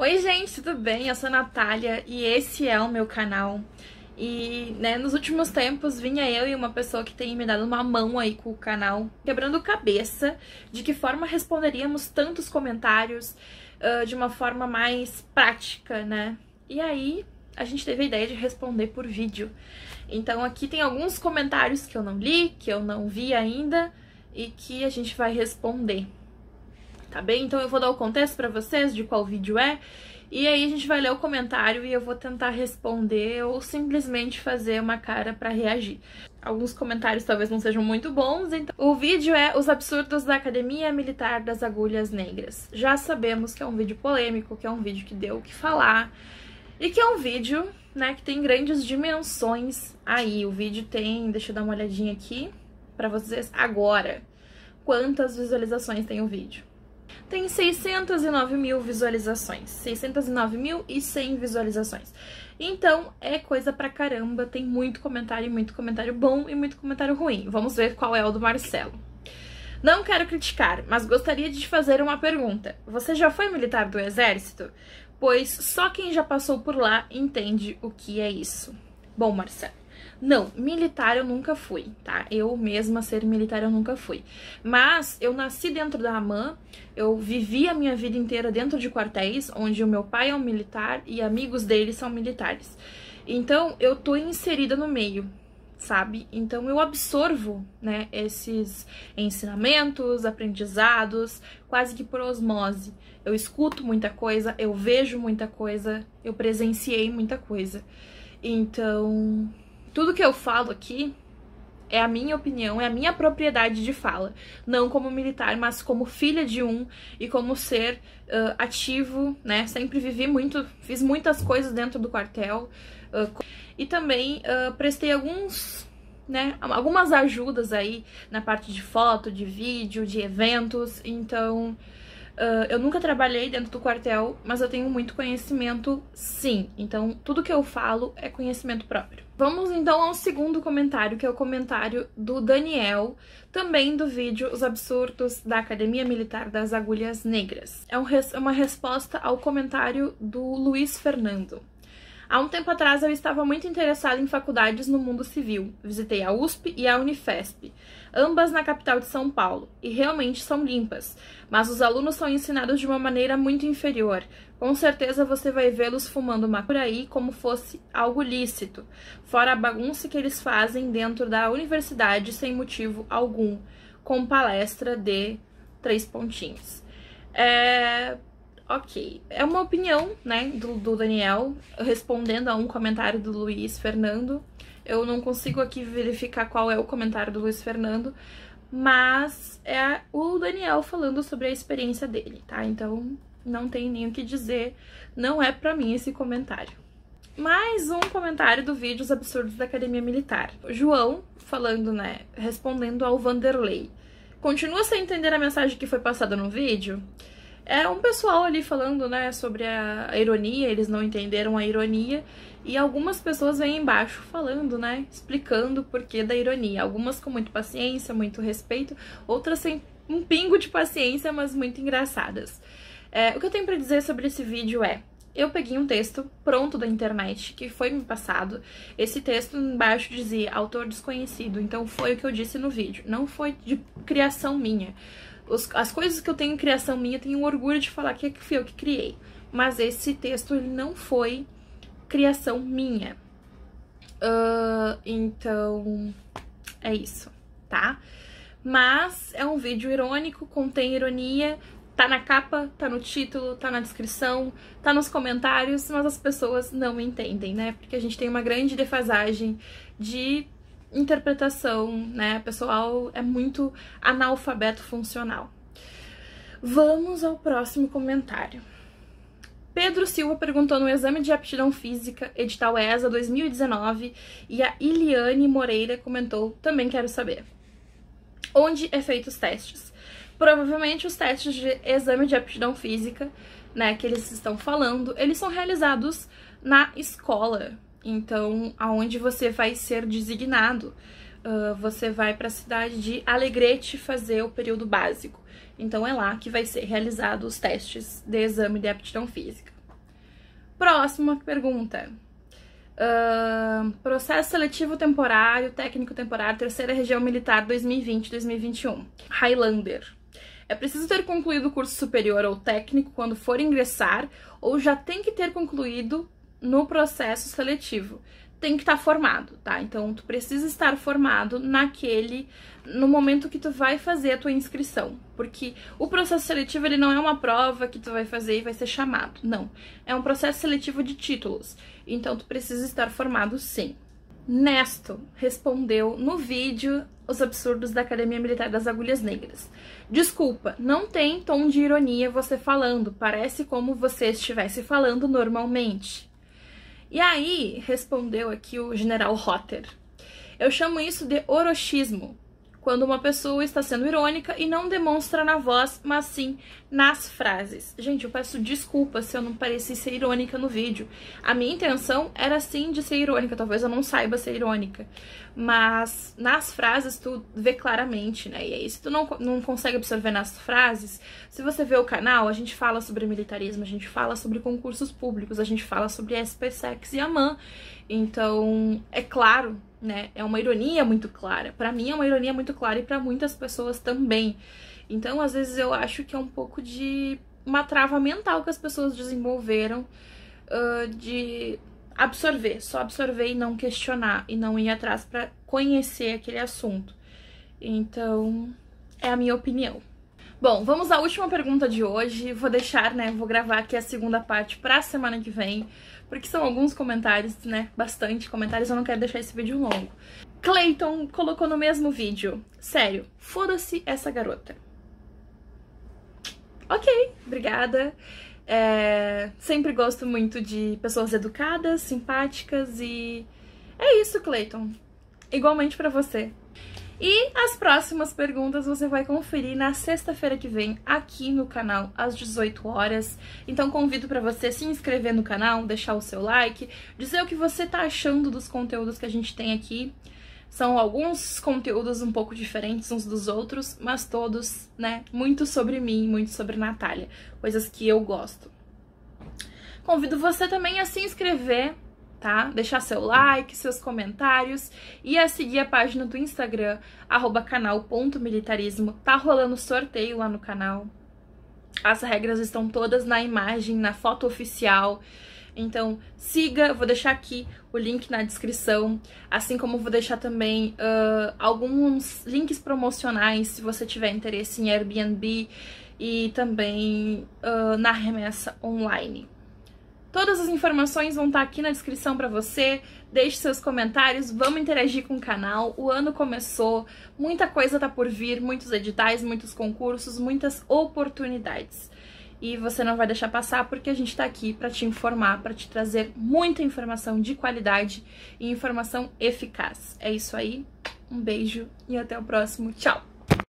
Oi, gente, tudo bem? Eu sou a Natália e esse é o meu canal. E, né, nos últimos tempos vinha eu e uma pessoa que tem me dado uma mão aí com o canal, quebrando cabeça de que forma responderíamos tantos comentários uh, de uma forma mais prática, né? E aí a gente teve a ideia de responder por vídeo. Então aqui tem alguns comentários que eu não li, que eu não vi ainda e que a gente vai responder tá bem? Então eu vou dar o contexto para vocês de qual vídeo é, e aí a gente vai ler o comentário e eu vou tentar responder ou simplesmente fazer uma cara para reagir. Alguns comentários talvez não sejam muito bons, então... O vídeo é Os Absurdos da Academia Militar das Agulhas Negras. Já sabemos que é um vídeo polêmico, que é um vídeo que deu o que falar, e que é um vídeo, né, que tem grandes dimensões aí. O vídeo tem... deixa eu dar uma olhadinha aqui para vocês agora. Quantas visualizações tem o vídeo? tem 609 mil visualizações. e mil 100 visualizações. Então, é coisa pra caramba. Tem muito comentário, muito comentário bom e muito comentário ruim. Vamos ver qual é o do Marcelo. Não quero criticar, mas gostaria de te fazer uma pergunta. Você já foi militar do Exército? Pois só quem já passou por lá entende o que é isso. Bom, Marcelo. Não, militar eu nunca fui, tá? Eu mesma ser militar eu nunca fui. Mas eu nasci dentro da AMAN, eu vivi a minha vida inteira dentro de quartéis, onde o meu pai é um militar e amigos dele são militares. Então eu tô inserida no meio, sabe? Então eu absorvo, né, esses ensinamentos, aprendizados, quase que por osmose. Eu escuto muita coisa, eu vejo muita coisa, eu presenciei muita coisa. Então, tudo que eu falo aqui é a minha opinião, é a minha propriedade de fala. Não como militar, mas como filha de um e como ser uh, ativo, né? Sempre vivi muito, fiz muitas coisas dentro do quartel. Uh, e também uh, prestei alguns. Né, algumas ajudas aí na parte de foto, de vídeo, de eventos. Então, eu nunca trabalhei dentro do quartel, mas eu tenho muito conhecimento, sim. Então, tudo que eu falo é conhecimento próprio. Vamos então ao segundo comentário, que é o comentário do Daniel, também do vídeo Os Absurdos da Academia Militar das Agulhas Negras. É, é uma resposta ao comentário do Luiz Fernando. Há um tempo atrás eu estava muito interessada em faculdades no mundo civil. Visitei a USP e a Unifesp, ambas na capital de São Paulo, e realmente são limpas, mas os alunos são ensinados de uma maneira muito inferior. Com certeza você vai vê-los fumando uma por aí como fosse algo lícito, fora a bagunça que eles fazem dentro da universidade sem motivo algum, com palestra de três pontinhos. É, Ok, é uma opinião, né, do, do Daniel, respondendo a um comentário do Luiz Fernando. Eu não consigo aqui verificar qual é o comentário do Luiz Fernando, mas é o Daniel falando sobre a experiência dele, tá? Então não tem nem o que dizer, não é pra mim esse comentário. Mais um comentário do vídeo Os Absurdos da Academia Militar. João falando, né, respondendo ao Vanderlei. Continua sem entender a mensagem que foi passada no vídeo? é um pessoal ali falando, né, sobre a ironia, eles não entenderam a ironia, e algumas pessoas vêm embaixo falando, né, explicando o porquê da ironia. Algumas com muita paciência, muito respeito, outras sem um pingo de paciência, mas muito engraçadas. É, o que eu tenho para dizer sobre esse vídeo é: eu peguei um texto pronto da internet que foi me passado. Esse texto embaixo dizia autor desconhecido, então foi o que eu disse no vídeo, não foi de criação minha. Os, as coisas que eu tenho em criação minha, eu tenho orgulho de falar que é fui eu que criei. Mas esse texto ele não foi criação minha. Uh, então, é isso, tá? Mas é um vídeo irônico, contém ironia, tá na capa, tá no título, tá na descrição, tá nos comentários, mas as pessoas não entendem, né? Porque a gente tem uma grande defasagem de interpretação, né? O pessoal é muito analfabeto funcional. Vamos ao próximo comentário. Pedro Silva perguntou no exame de aptidão física, edital ESA 2019, e a Iliane Moreira comentou: também quero saber. Onde é feito os testes? Provavelmente os testes de exame de aptidão física, né, que eles estão falando, eles são realizados na escola, então, aonde você vai ser designado? Uh, você vai para a cidade de Alegrete fazer o período básico. Então é lá que vai ser realizado os testes de exame de aptidão física. Próxima pergunta. Uh, processo seletivo temporário, técnico temporário, terceira região militar 2020-2021. Highlander. É preciso ter concluído o curso superior ou técnico quando for ingressar, ou já tem que ter concluído no processo seletivo tem que estar tá formado, tá? Então tu precisa estar formado naquele no momento que tu vai fazer a tua inscrição, porque o processo seletivo ele não é uma prova que tu vai fazer e vai ser chamado, não. É um processo seletivo de títulos. Então tu precisa estar formado sim. Nesto respondeu no vídeo os absurdos da Academia Militar das Agulhas Negras. Desculpa, não tem tom de ironia você falando, parece como você estivesse falando normalmente. E aí respondeu aqui o general Rotter. Eu chamo isso de orochismo, quando uma pessoa está sendo irônica e não demonstra na voz, mas sim nas frases. Gente, eu peço desculpas se eu não pareci ser irônica no vídeo. A minha intenção era sim de ser irônica, talvez eu não saiba ser irônica. Mas nas frases tu vê claramente, né? E aí, é se tu não, não consegue absorver nas frases, se você vê o canal, a gente fala sobre militarismo, a gente fala sobre concursos públicos, a gente fala sobre SPSEX e AMAN. Então, é claro, né? É uma ironia muito clara. Para mim é uma ironia muito clara e para muitas pessoas também. Então, às vezes eu acho que é um pouco de uma trava mental que as pessoas desenvolveram uh, de absorver, só absorver e não questionar e não ir atrás para conhecer aquele assunto. Então, é a minha opinião. Bom, vamos à última pergunta de hoje. Vou deixar, né? Vou gravar aqui a segunda parte para a semana que vem porque são alguns comentários, né? Bastante comentários, eu não quero deixar esse vídeo longo. Clayton colocou no mesmo vídeo. Sério, foda-se essa garota. Ok, obrigada. É, sempre gosto muito de pessoas educadas, simpáticas e. É isso, Clayton. Igualmente para você. E as próximas perguntas você vai conferir na sexta-feira que vem aqui no canal às 18 horas. Então convido para você se inscrever no canal, deixar o seu like, dizer o que você tá achando dos conteúdos que a gente tem aqui. São alguns conteúdos um pouco diferentes uns dos outros, mas todos, né, muito sobre mim, muito sobre Natália, coisas que eu gosto. Convido você também a se inscrever tá? Deixar seu like, seus comentários e a seguir a página do Instagram, arroba canal.militarismo. Tá rolando sorteio lá no canal. As regras estão todas na imagem, na foto oficial. Então siga, vou deixar aqui o link na descrição, assim como vou deixar também uh, alguns links promocionais se você tiver interesse em Airbnb e também uh, na remessa online. Todas as informações vão estar tá aqui na descrição para você. Deixe seus comentários, vamos interagir com o canal. O ano começou, muita coisa tá por vir, muitos editais, muitos concursos, muitas oportunidades. E você não vai deixar passar porque a gente está aqui para te informar, para te trazer muita informação de qualidade e informação eficaz. É isso aí. Um beijo e até o próximo. Tchau.